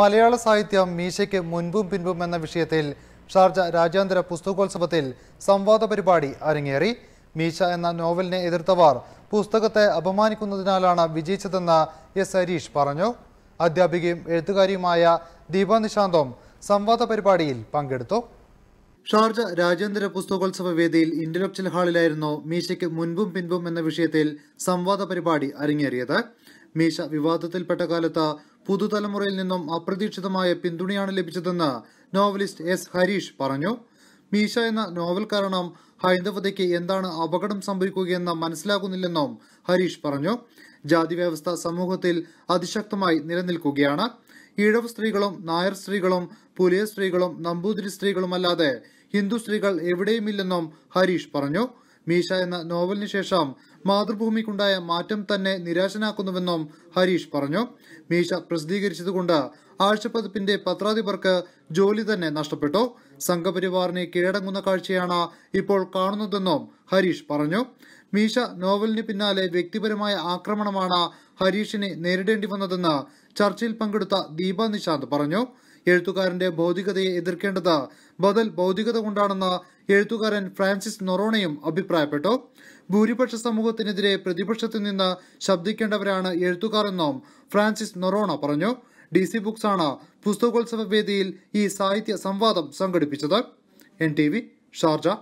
മലയാള സാഹിത്യം മീശയ്ക്ക് മുൻപും പിൻപും എന്ന വിഷയത്തിൽ ഷാർജ രാജ്യാന്തര പുസ്തകോത്സവത്തിൽ സംവാദ പരിപാടി അരങ്ങേറി മീശ എന്ന നോവലിനെ എതിർത്തവർ പുസ്തകത്തെ അപമാനിക്കുന്നതിനാലാണ് വിജയിച്ചതെന്ന് എസ് ഹരീഷ് പറഞ്ഞു അധ്യാപികയും എഴുത്തുകാരിയുമായ ദീപ നിശാന്തം സംവാദ പരിപാടിയിൽ പങ്കെടുത്തു ഷാർജ രാജ്യാന്തര പുസ്തകോത്സവ വേദിയിൽ ഇന്റലക്ച്വൽ ഹാളിലായിരുന്നു മീശയ്ക്ക് മുൻപും പിൻപും എന്ന വിഷയത്തിൽ സംവാദ പരിപാടി അരങ്ങേറിയത് മീശ വിവാദത്തിൽപ്പെട്ട കാലത്ത് പുതുതലമുറയിൽ നിന്നും അപ്രതീക്ഷിതമായ പിന്തുണയാണ് ലഭിച്ചതെന്ന് നോവലിസ്റ്റ് എസ് ഹരീഷ് പറഞ്ഞു മീശ എന്ന നോവൽ കാരണം ഹൈന്ദവതയ്ക്ക് എന്താണ് അപകടം സംഭവിക്കുകയെന്ന് മനസ്സിലാകുന്നില്ലെന്നും ഹരീഷ് പറഞ്ഞു ജാതി വ്യവസ്ഥ സമൂഹത്തിൽ അതിശക്തമായി നിലനിൽക്കുകയാണ് ഈഴവ സ്ത്രീകളും നായർ സ്ത്രീകളും പുലിയ സ്ത്രീകളും നമ്പൂതിരി സ്ത്രീകളുമല്ലാതെ ഹിന്ദു സ്ത്രീകൾ എവിടെയുമില്ലെന്നും ഹരീഷ് പറഞ്ഞു മീശ എന്ന നോവലിന് ശേഷം മാതൃഭൂമിക്കുണ്ടായ മാറ്റം തന്നെ നിരാശനാക്കുന്നുവെന്നും ഹരീഷ് പറഞ്ഞു മീശ പ്രസിദ്ധീകരിച്ചതുകൊണ്ട് ആഴ്ചപ്പതിപ്പിന്റെ പത്രാധിപർക്ക് ജോലി തന്നെ നഷ്ടപ്പെട്ടു സംഘപരിവാറിനെ കീഴടങ്ങുന്ന കാഴ്ചയാണ് ഇപ്പോൾ കാണുന്നതെന്നും ഹരീഷ് പറഞ്ഞു മീശ നോവലിന് പിന്നാലെ വ്യക്തിപരമായ ആക്രമണമാണ് ഹരീഷിനെ നേരിടേണ്ടി വന്നതെന്ന് ചർച്ചയിൽ പങ്കെടുത്ത ദീപ നിശാന്ത് പറഞ്ഞു എഴുത്തുകാരന്റെ ഭൗതികതയെ എതിർക്കേണ്ടത് ബദൽ ഭൗതികത കൊണ്ടാണെന്ന് എഴുത്തുകാരൻ ഫ്രാൻസിസ് നൊറോണയും അഭിപ്രായപ്പെട്ടു ഭൂരിപക്ഷ സമൂഹത്തിനെതിരെ പ്രതിപക്ഷത്തിൽ നിന്ന് ശബ്ദിക്കേണ്ടവരാണ് എഴുത്തുകാരെന്നും ഫ്രാൻസിസ് നൊറോണ പറഞ്ഞു ഡി സി ബുക്സ് ആണ് പുസ്തകോത്സവ വേദിയിൽ ഈ സാഹിത്യ സംവാദം സംഘടിപ്പിച്ചത് എൻ ടി വി ഷാർജ